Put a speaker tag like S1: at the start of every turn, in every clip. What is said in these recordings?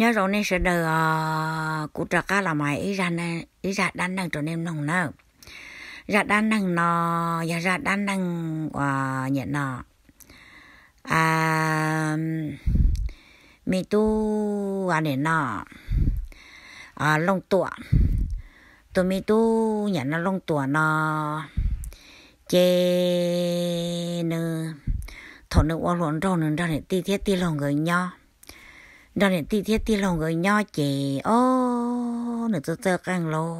S1: nhớ rồi nên sẽ đờ cụ trà ca là mày ý ra nè ý ra đan đang trở nên nồng nơ ra đan đang nò và dạ ra đan đang ờ, nhận nọ à mi tu à để nọ à lông tụa tụi mi tu nhận nó long tụa nó chê nơ thổ nước ô luận rồi nè ra để ti thiết ti lòng người nhau đó là ti thiết ti lòng người nho chị ô nữ tơ tơ căng lô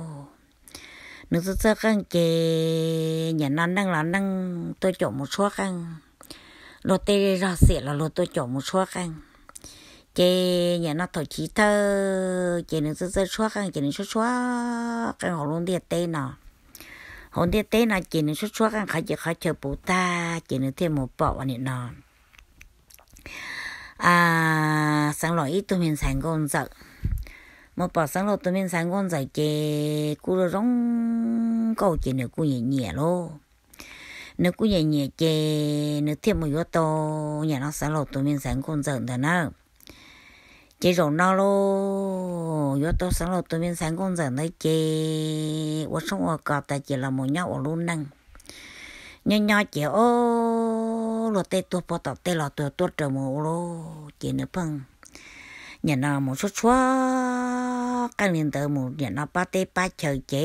S1: nữ tơ tơ căng chị nhà non đang là đang tôi chỗ một số căng lô tê ra xịt là lô tôi chỗ một số căng chị nhà nó thổi chỉ thơ chị nữ tơ tơ số căng chị nữ số số căng họ luôn điệt tê nọ hồn điệt tê nọ chị nữ số số căng khai chị khai chờ bố ta chị nữ thêm một bộ anh nọ à sáng lỗi ít tụi mình sáng con giật một bỏ sáng lỗi tụi mình sáng con giật chè cú rồi rong câu chè nữa cú nhẹ nhẹ nếu cú nhẹ nhẹ chè nếu thêm một yếu tố nhà nó sáng lỗi tụi mình sáng con giật thật nào chế rộng nó lô yo to sáng lô tôi miên sáng con giản đấy chế quá sống ở cọp tại chỉ là một nhau ở luôn năng nhỏ nhỏ chế ô u lo tê tua po tao tê lo tua tua trở mù lo chỉ nữa bằng nhà nào một số xóa cái liền tờ mù nhà nào ba tê ba chờ chế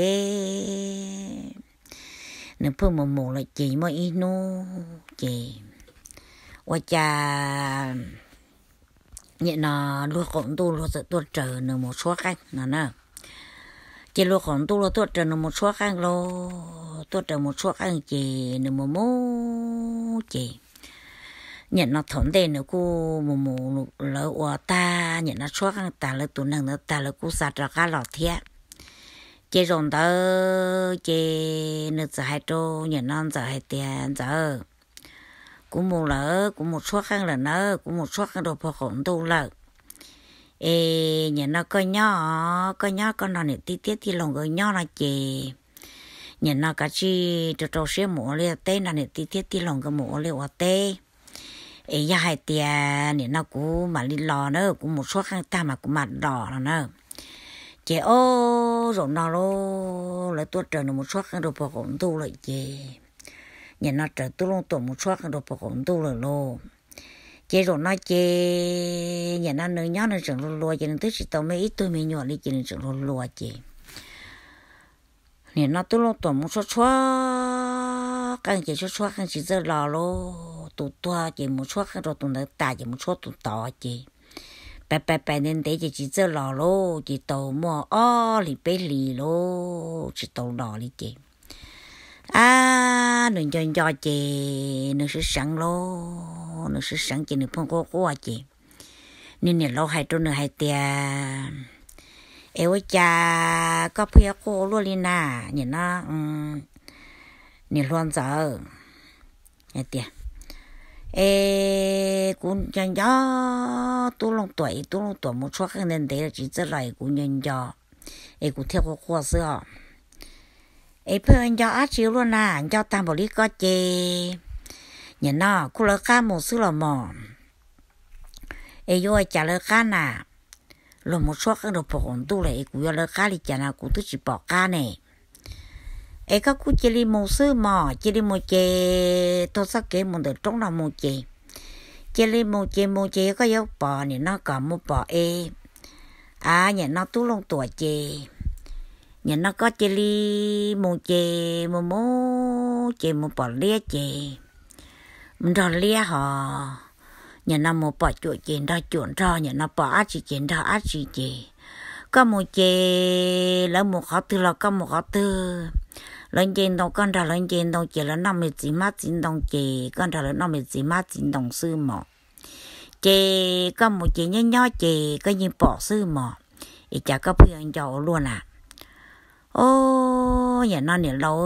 S1: nếu phương mù mù là chỉ mới ít nô chỉ qua cha nhà nào luôn còn tu luôn sợ tua trở nữa một số cách nào nào chê luôn còn tu luôn tua trở nữa một số cách lo tua trở một số cách chỉ nữa một mô chỉ nhận nó thốn đề nữa cô mù mù lỡ ủa ta nhận nó xóa ăn ta lỡ tụ nâng nữa ta lỡ cô sạt ra cá lọ thiệt chế rồng đó chế nước giờ hai trâu nhận nó giờ hai tiền giờ cũng một lỡ cũng một số khăn là nó cũng một số khăn đồ phò khổng tu lỡ, ê nhận nó coi nhỏ coi nhỏ con nó này tí tiết thì lòng người nhỏ là chế nhận nó cả chi cho trâu xe mổ lên tê nó này tí tiết thì lòng người mổ lia tê ấy ya hai tiền nên nó cũng mà đi lò nữa cũng một số khăn ta mà cũng mặt đỏ là nữa chị ô rồi nó lo lại tôi trở một số khăn đồ bọc cũng tu lại chị nhà nó trở tôi luôn tổ một số khăn đồ bọc cũng tu lại lo, chị rồi nói chị nhà nó nữa nhớ nó trưởng lô lô chị nên tức chỉ tao mấy ít tôi mới nhỏ đi chị nên trưởng lô lô chị nhà nó tôi luôn tổ một số số càng chỉ cho xóa càng chỉ giờ lò lô tụt tua chỉ một xóa càng rồi tụt nợ tà chỉ một xóa tụt tỏ chỉ bé bé bé nên để chỉ chỉ giờ lò lô chỉ tàu mò o lì bé lì lô chỉ tàu lò lì chỉ à nương cho cho chị nương sẽ sẵn lô nương sẽ sẵn chỉ nương phong cô cô chị nên nè lô hai trâu nương hai tia eo cha có phía cô luôn đi nà nó um 你乱走，一点。诶，姑娘家多龙 tuổi 多龙 tuổi e. một số khác nên đấy là chỉ rất lại cô nhân gia, em cũng theo cô khoa xưa, phải anh cho ác chiếu luôn à, anh cho tam bảo lý có chê, nhìn nó, cô lỡ cá một xứ là mò, em vô trả lỡ cá nà, rồi một số khác được phổ tu lại, cô vô lỡ cá thì trả nào cũng chỉ bỏ cá này e ka ku chi li mo sư mò chi li mo chè tôi sắp kể một đợt trong lòng mo chè chi li mo chè mo chè có dấu bò này nó cả mo bò e à nhà nó tu lông tuổi chê nhà nó có chi li mo chè mo mo chè mo bò lia chè mình rồi lia họ nhà nó mo bò chuột chè ra chuột ra nhà nó bò ác chê chè ra ác chê chè có một chè là một khó tư là có một khó tư lên trên đâu con trả lên trên đâu chỉ là năm mươi chín mát chín đồng chỉ con trả là năm mươi chín mát chín đồng sư mỏ chị con một chị nhỏ nhỏ chị có nhìn bỏ sư mỏ ý chả có phiền cho luôn à ô nhà nó này lâu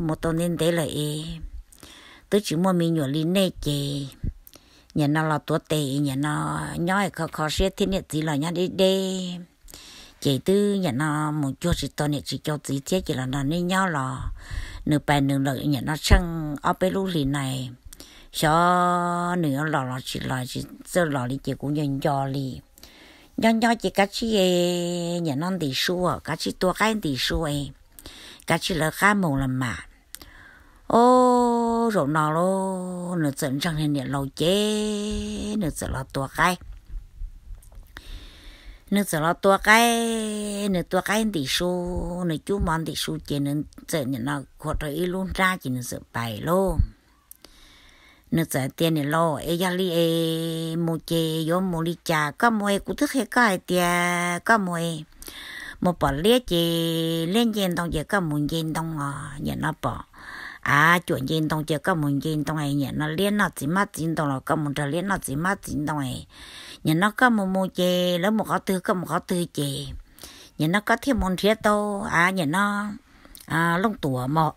S1: một tuần nên thế là ý tôi chỉ mua mình nhỏ lín này chị nhà nó là tuổi tệ nhà nó nhỏ khó khó sẽ thiên nhiên gì là nhá đi đi chị tư nhà nó một chua gì tôi này chỉ cho tí chết chỉ là nó nên nhau lò nửa bài nửa lời nhà nó sang ở bên lũ lì này cho nửa lò lò chỉ lò chỉ sơ lò đi chị cũng nhận cho lì nhận cho chị cái chi nhà nó tỷ số à, cái chi tua cái tỷ số ấy cái chi là khá mù làm mà ô rồi nó lo nửa trận chẳng nên nhà lâu chế nửa trận là tua cái nó giờ nó tua cái nó tua cái tỷ số nó chú món tỷ số chỉ nó nhận nó có rồi luôn ra chỉ nó giờ bài luôn nó giờ tiền này lo ai gia li ai mua chè yo mua ly trà có mua cũng thức hay có ai tiền có mua một bỏ lia chè lên trên đồng chè có muốn trên đồng à nhà nó bỏ à chuyện trên đồng chè có muốn trên đồng ai nhận nó liên nó chỉ mắt trên đồng là có muốn trở liên nó chỉ mắt trên đồng này nhà nó có một mua chè lỡ một khó tư có một khó tư chè nhà nó có thêm một chia tô à nhà nó à lông tủa mọ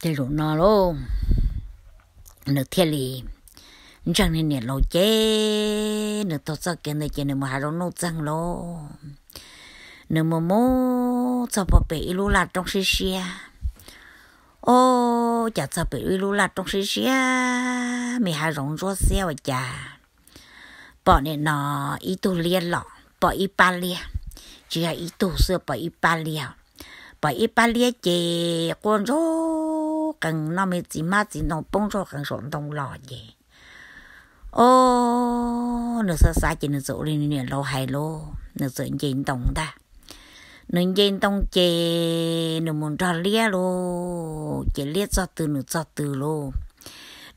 S1: thì rủ nó luôn nửa thiên lì chẳng nên nhà lâu chè nửa tốt sao kia này chè nửa mà hai nô răng lô nửa mà mô cho bỏ bể lú là trong xe xe ô chả sao bể lú là trong xe xe mày hai rong rô xe vậy chả bỏ nên nó ít tu liên lọ bỏ ít ba lia chỉ là ít tu xưa bỏ ít ba lia bỏ ít ba lia chè con rô cần nó mới chỉ má chỉ nó bông rô cần sổn đông lọ gì ô nó sợ sai chỉ nó sợ lên nè lâu hay lô nó sợ chỉ đồng ta nó gì đồng chè nó muốn ra lia lô chè lia cho từ nó cho từ lô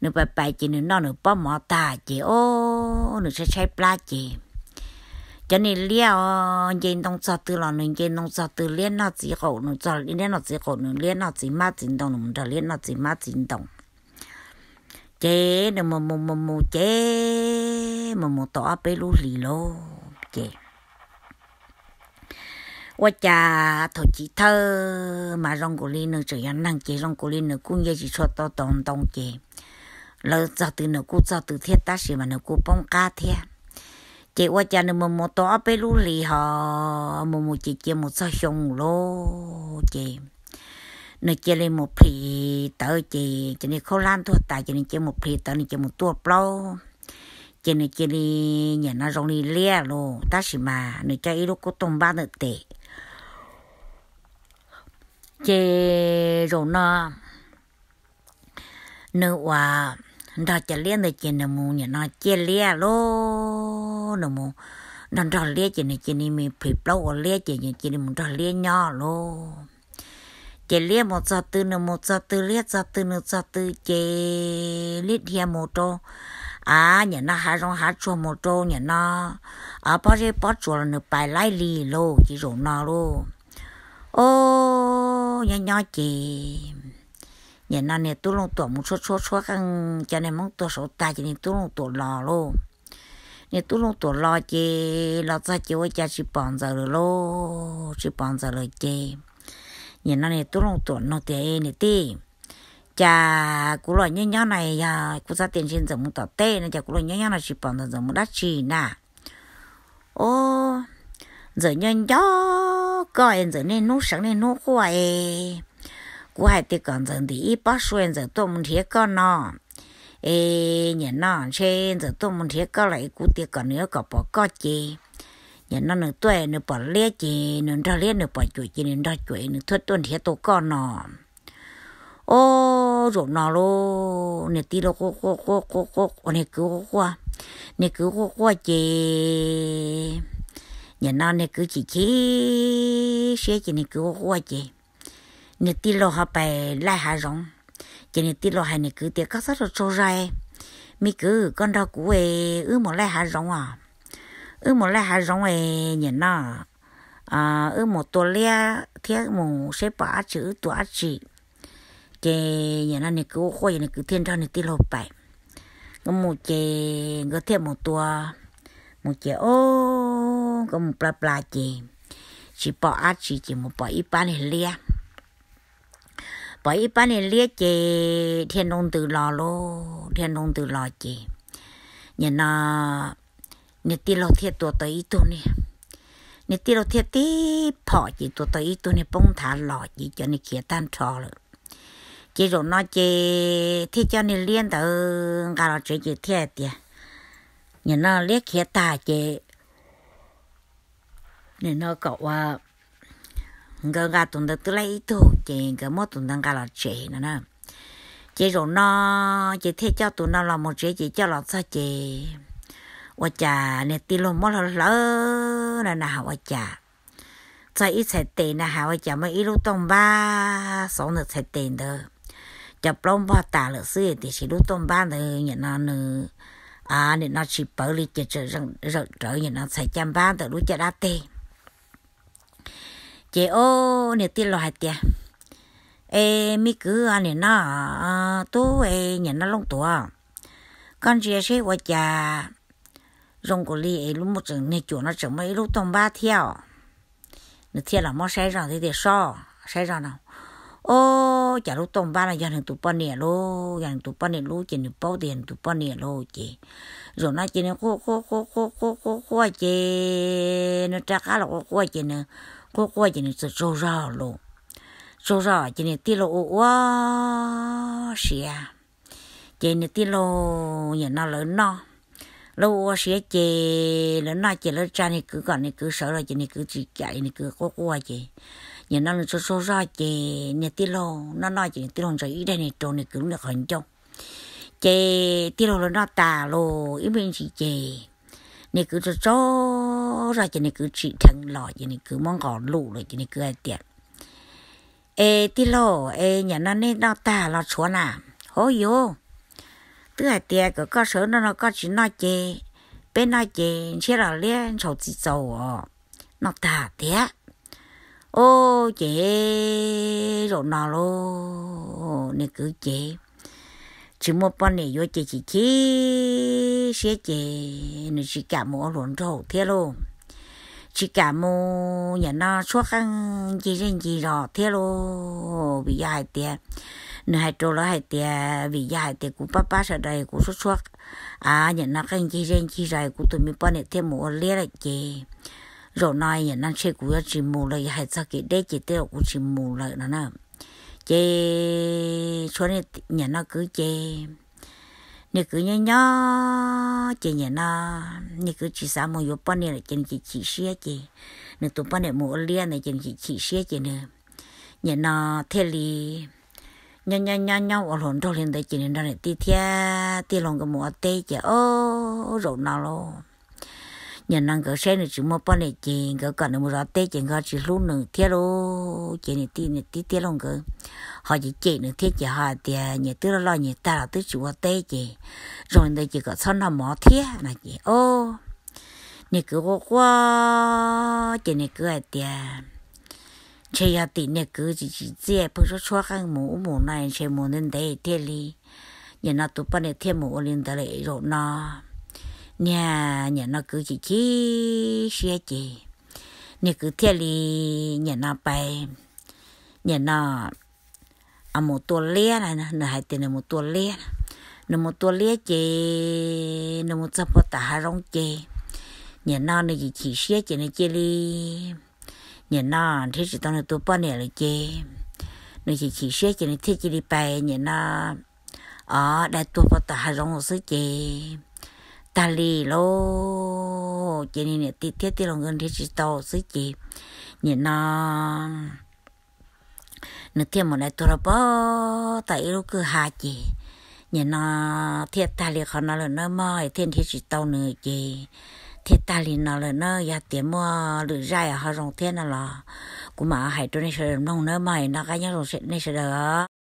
S1: nó bài bài chỉ nó nó nó bỏ mỏ ta chè ô nó sẽ chạy bla chị cho nên lia nhìn đông cho từ là nên nhìn đông cho từ liên nó chỉ khổ nó cho liên nó chỉ khổ nó liên nó chỉ mát, chính đồng nó cho liên nó chỉ mát, chính đồng chế nó mồ mồ mồ, mù chế mồ mù tỏ bê lú lì lô chế quá cha thổ chỉ thơ mà rong cổ liên nó chỉ năng chế rong cổ liên nó cũng chỉ cho to tông tông chế lỡ cho từ nửa cô cho từ thiết ta xí mà nửa cô bông ca thiết chị qua cha nửa mồm một to bé lú lì họ mồm một chị chị một sao xong lô chị nửa chơi lên một phì tờ chị cho nên khâu lan thua tài cho nên chơi một phì tờ nên chơi một tua bao, chị nên chơi đi nhà nó rong đi lia lô ta xí mà nửa chơi ít lúc có tôm ba nửa tệ chị rồi nó nửa à đó chả liên này chuyện nằm mù nhà nó chia lia lô nằm mù nó đó lia chuyện này chuyện này mình phải lâu ở lia chuyện này chuyện nằm mình đó lia nhỏ lô chè lia một giờ tư nằm một giờ tư lia giờ tư nữa giờ tư chè lít hia một trâu à nhà nó hai rong hai chua một trâu nhà nó à bao giờ bao chua là nửa bài lai lì lô chỉ rồi nó lô ô nhà nhỏ chè nhà nó nè tu lông tổ một số số số căng cho nên mong tổ số ta cho nên tôi luôn tổ lò luôn nè tu lông tổ lò chê lò ra chê với cha chỉ bòn giờ rồi lô chỉ bòn giờ rồi chê nhà nó nè tu lông tổ nó tê nè tê cha cô lo nhớ nhớ này à cô ra tiền trên giờ muốn tỏ tê nè cha cú lò nhớ nhớ này chỉ bòn giờ giờ muốn đắt chỉ nè ô giờ nhớ nhớ coi giờ nên nấu sáng nên nấu khoai cú hai tí còn dần thì ít bó xuyên giờ tôi thiết con nó ê nhà nó trên giờ tôi muốn thiết con lại cú tí còn nữa có bỏ có chi nhà nó nửa tuổi nửa bỏ lia chi nửa ra lia nửa bỏ chuỗi chi nửa ra chuỗi nửa thoát tuần thiết tôi con nó ô rồi nó lô nè tí lô cô cô cô cô cô cô nè cứ cô cô nè cứ cô cô chị nhà nó nè cứ chỉ chỉ xe chỉ nè cứ cô cô chị 你滴落下白来下容，chỉ 你滴落下你 cứ tiếc các sát rồi trôi ra, mi cứ con đau cũ ấy ư một lại hạ rong à, ư một lại hạ rong ấy nhìn nó, à ư một tổ lia thiết một sẽ bỏ chữ tổ chỉ, chỉ nhìn nó này cứ khoe này cứ thiên cho này tí lô bảy, có một chỉ có thêm một tổ, một chỉ ô có một bla bla chỉ, chỉ bỏ chỉ chỉ một bỏ ít ba này lia bởi ba này liếc chị thiên nông từ lò lô thiên nông từ lò chị nhìn nó nè ti lo thiệt tổ tới tu nè nè ti lo thiệt tí phỏ chị tổ tới tu nè bông thả lò chị cho nè kia tan trò rồi chị rồi nó chị thì cho nè liên tới cả lo chuyện chị thiệt tiệt nhìn nó liếc kia ta chị nên nó cậu à ngờ gà tụng được tới lấy thu chị ngờ mốt tụng đang gà là chị nữa nè chị rồi nó chị thế cho tụi nó là một chị chị cho lọt sao chị ôi chà nè tì luôn mốt là lỡ nè nè ôi chà sao ít sẽ tiền nè ôi chà mới ít lúc tông ba sống được sẽ tiền đó chập plong ba ta lỡ xưa thì chỉ lúc tông ba nữa nhận nó nữa à nên nó chỉ bởi lý chị trở trở trở nhận nó sẽ chăm ba từ lúc chả đã tiền chị ô nè tiền lo hạt tiền ê mi cứ anh à, nè nó à, à, tú ê nhà nó lông tuổi con chị sẽ qua cha, rong cổ li ê lúc một chừng nè chỗ nó chừng mấy lúc tông ba theo nè theo là mò sai rồi thì để so sai rồi nào ô chả lúc tông ba là gia đình bao con nè lô gia đình bao con nè lô chị nè bao tiền tụi con nè lô chị rồi nó chị nè cô cô cô cô cô cô cô chị nó chắc là cô cô chị nè 过过一年就做绕路，做绕一年地路哇是呀，一年地路也那了那，了我是接了那接了站你 cứ gọi 你 cứ sợ rồi 你 cứ chỉ chạy 你 cứ 过过去，也那了做做绕去你地路那那一年地路在一代你做你 cứ được 很重，接地路了那大路一边是接。này cứ cho ra cho này cứ chỉ thằng lọ cho này cứ mong gò lụ rồi cho này cứ ai tiệt ê tí lô ê nhà nó nên nó ta nó chúa nà hô yo tức là tiệt có cơ nó nó có chỉ nói chê bên nói chê chỉ là liên sầu chỉ sầu nó ta tiệt ô chê rồi nó lô này cứ chê chỉ một bọn này vô chê chỉ chỉ cái xe chè nó chỉ cả mua luôn thổ thế luôn chỉ cả mua nhà nó suốt ăn gì riêng gì đó thế luôn bị dài tiền nó hai trâu nó hai tiền vì dài tiền cũng bắp bắp ở đây cũng suốt suốt à nhà nó ăn gì riêng gì rồi của tụi mình bán được thêm mua lé lại chè rồi nói nhà nó xe cũng chỉ mua lại hai sao cái đấy chỉ tiêu của chỉ mua lại nó nè chè cho nên nhà nó cứ chè 你个人呀，今年呐，你个去啥么？有半年了，今年去些去，你都半年没练了，今年去些去呢？你呐，天里，呀呀呀呀，我龙头领的今年那里地天，地龙个么地去哦，热闹喽。nhà năng gỡ xe này chúng mua bao này chị gỡ còn một rõ tết tiền gỡ chỉ lúc nửa thiết lô tiền này tiền này tí luôn cơ. họ chỉ chạy nửa thiết chị họ tiền nhà tư lo nhà ta là tư chủ tết chị rồi đây chỉ có xong là mỏ thiết là chị ô nè cứ quá quá chị này cứ tiền chị ya tí nè cứ chỉ chỉ dễ bớt số xóa cái mũ mũ này chỉ mua nên đây tiền đi nhà nó tụi bao này tiền mua lên tới rồi nó 伢伢那个姐姐些子，那个天里伢那白，伢那阿么多列了呢，那还得那么多列，那么多列子，那么这不塔还隆子，伢那那个去吃些子那姐里，伢那天气到那多坡那里去，那个去吃些子那天气里白，伢那啊在多不塔还隆我时间。ta lì lô chị này nè tí tiết tí lòng gần đi chị tàu xứ chị nhìn nó nước thiên một này tôi là bó tại lúc cứ hạ chị nhìn nó thiệt ta lì khó nó là nó mỏi thiên thiết chỉ tàu nữa chị thiết ta lì nó là nó ya tiền mua lửa dài ở họ rồng thiên là lò cũng mà hải tôi này sẽ nông nó mỏi nó cái nhau rồi sẽ này sẽ đó